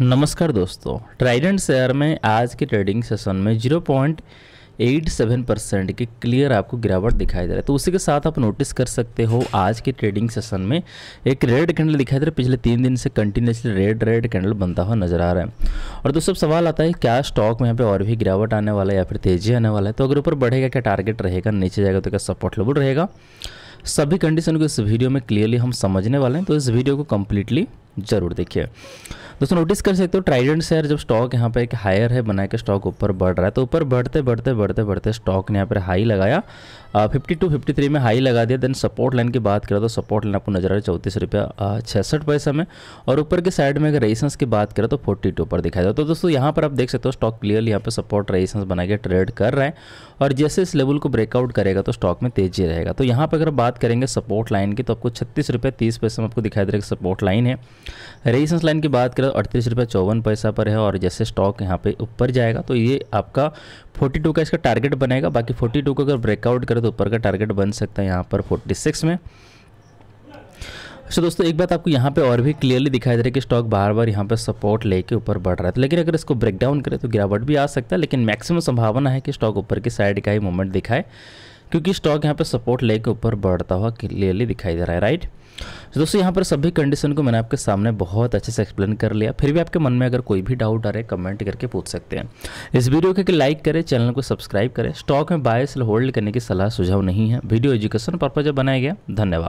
नमस्कार दोस्तों Trident share में आज के ट्रेडिंग सेशन में 0.87 परसेंट की क्लियर आपको गिरावट दिखाई दे रहा है तो उसी के साथ आप नोटिस कर सकते हो आज के ट्रेडिंग सेशन में एक रेड कैंडल दिखाई दे रहा है पिछले तीन दिन से कंटिन्यूसली रेड रेड कैंडल बनता हुआ नजर आ रहा है और दोस्तों सवाल आता है क्या स्टॉक में यहाँ पे और भी गिरावट आने वाला है या फिर तेजी आने वाला है तो अगर ऊपर बढ़ेगा क्या टारगेट रहेगा नीचे जाएगा तो क्या सपोर्ट लेवल रहेगा सभी कंडीशन को इस वीडियो में क्लियरली हम समझने वाले हैं तो इस वीडियो को कम्प्लीटली ज़रूर देखिए दोस्तों नोटिस कर सकते हो ट्राइडेंट शेयर जब स्टॉक यहाँ पर एक हायर है बना के स्टॉक ऊपर बढ़ रहा है तो ऊपर बढ़ते बढ़ते बढ़ते बढ़ते स्टॉक ने यहाँ पर हाई लगाया फिफ्टी टू फिफ्टी थ्री में हाई लगा दिया देन सपोर्ट लाइन की बात करें तो सपोर्ट लाइन आपको नजर आ रहा है चौंतीस रुपया छसठ पैसा में और ऊपर के साइड में अगर रेसेंस की बात करें तो फोर्टी टू पर दिखाई दे तो दोस्तों यहाँ पर आप देख सकते हो स्टॉक क्लियरली यहाँ पर सपोर्ट रेसेंस बना के ट्रेड कर रहे हैं और जैसे इस लेवल को ब्रेकआउट करेगा तो स्टॉक में तेजी रहेगा तो यहाँ पर अगर बात करेंगे सपोर्ट लाइन की तो आपको छत्तीस रुपये तीस पैसे में आपको दिखाई दे रहा है सपोर्ट लाइन है रेजिस्टेंस लाइन की बात करें तो अड़तीस रुपये चौवन पैसा पर है और जैसे स्टॉक यहाँ पे ऊपर जाएगा तो ये आपका 42 का इसका टारगेट बनेगा बाकी 42 को अगर ब्रेकआउट करें तो ऊपर का टारगेट बन सकता है यहाँ पर 46 में अच्छा दोस्तों एक बात आपको यहाँ पे और भी क्लियरली दिखाई दे रहा है कि स्टॉक बार बार यहाँ पे सपोर्ट लेके ऊपर बढ़ रहा है तो लेकिन अगर इसको ब्रेकडाउन करें तो गिरावट भी आ सकता है लेकिन मैक्सिमम संभावना है कि स्टॉक ऊपर की साइड का ही मूवमेंट दिखाए क्योंकि स्टॉक यहाँ पर सपोर्ट लेके ऊपर बढ़ता हुआ क्लियरली दिखाई दे रहा है राइट तो दोस्तों यहाँ पर सभी कंडीशन को मैंने आपके सामने बहुत अच्छे से एक्सप्लेन कर लिया फिर भी आपके मन में अगर कोई भी डाउट आ रहा है कमेंट करके पूछ सकते हैं इस वीडियो के लाइक करें चैनल को सब्सक्राइब करें स्टॉक में बायस होल्ड करने की सलाह सुझाव नहीं है वीडियो एजुकेशन पर्पज बनाया गया धन्यवाद